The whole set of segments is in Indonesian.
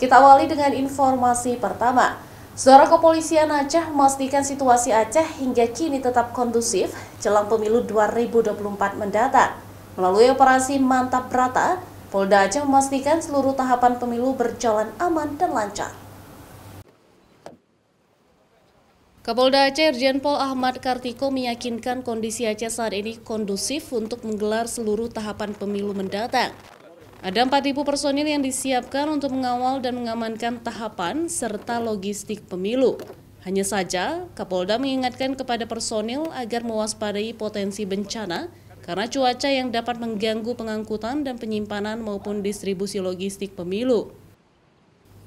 Kita awali dengan informasi pertama. Saudara Kepolisian Aceh memastikan situasi Aceh hingga kini tetap kondusif jelang pemilu 2024 mendatang. Melalui operasi Mantap Rata, Polda Aceh memastikan seluruh tahapan pemilu berjalan aman dan lancar. Kapolda Aceh Irjen Pol Ahmad Kartiko meyakinkan kondisi Aceh saat ini kondusif untuk menggelar seluruh tahapan pemilu mendatang. Ada 4.000 personil yang disiapkan untuk mengawal dan mengamankan tahapan serta logistik pemilu. Hanya saja, Kapolda mengingatkan kepada personil agar mewaspadai potensi bencana karena cuaca yang dapat mengganggu pengangkutan dan penyimpanan maupun distribusi logistik pemilu.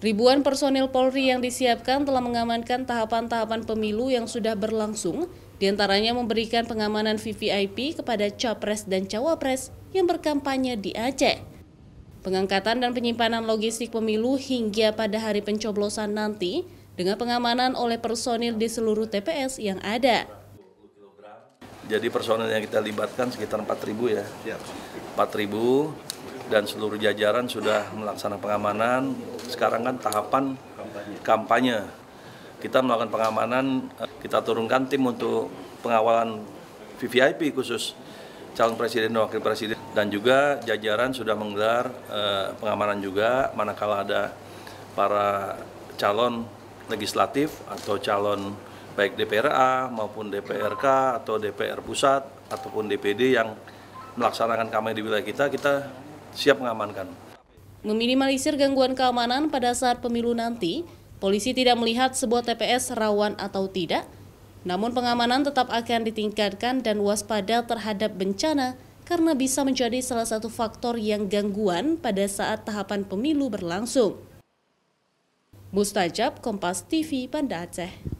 Ribuan personil Polri yang disiapkan telah mengamankan tahapan-tahapan pemilu yang sudah berlangsung, diantaranya memberikan pengamanan VVIP kepada Capres dan Cawapres yang berkampanye di Aceh pengangkatan dan penyimpanan logistik pemilu hingga pada hari pencoblosan nanti dengan pengamanan oleh personil di seluruh TPS yang ada. Jadi personil yang kita libatkan sekitar 4.000 ya. 4.000 dan seluruh jajaran sudah melaksanakan pengamanan. Sekarang kan tahapan kampanye. Kita melakukan pengamanan, eh, kita turunkan tim untuk pengawalan VVIP khusus calon presiden dan wakil presiden dan juga jajaran sudah menggelar eh, pengamanan juga manakala ada para calon legislatif atau calon baik DPRA maupun DPRK atau DPR pusat ataupun DPD yang melaksanakan kampanye di wilayah kita kita siap mengamankan. Meminimalisir gangguan keamanan pada saat pemilu nanti, polisi tidak melihat sebuah TPS rawan atau tidak, namun pengamanan tetap akan ditingkatkan dan waspada terhadap bencana karena bisa menjadi salah satu faktor yang gangguan pada saat tahapan pemilu berlangsung. Mustajab, Kompas TV, Banda Aceh.